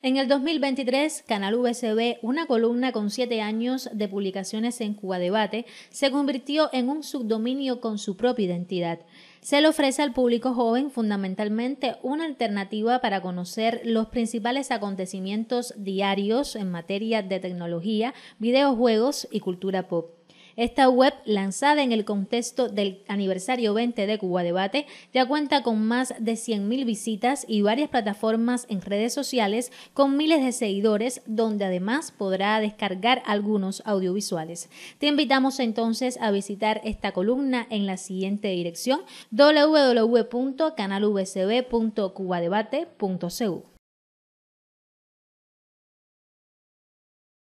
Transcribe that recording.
En el 2023, Canal VCB, una columna con siete años de publicaciones en Cuba Debate, se convirtió en un subdominio con su propia identidad. Se le ofrece al público joven fundamentalmente una alternativa para conocer los principales acontecimientos diarios en materia de tecnología, videojuegos y cultura pop. Esta web, lanzada en el contexto del aniversario 20 de Cuba Debate, ya cuenta con más de 100.000 visitas y varias plataformas en redes sociales con miles de seguidores, donde además podrá descargar algunos audiovisuales. Te invitamos entonces a visitar esta columna en la siguiente dirección www.canalvcb.cubadebate.cu.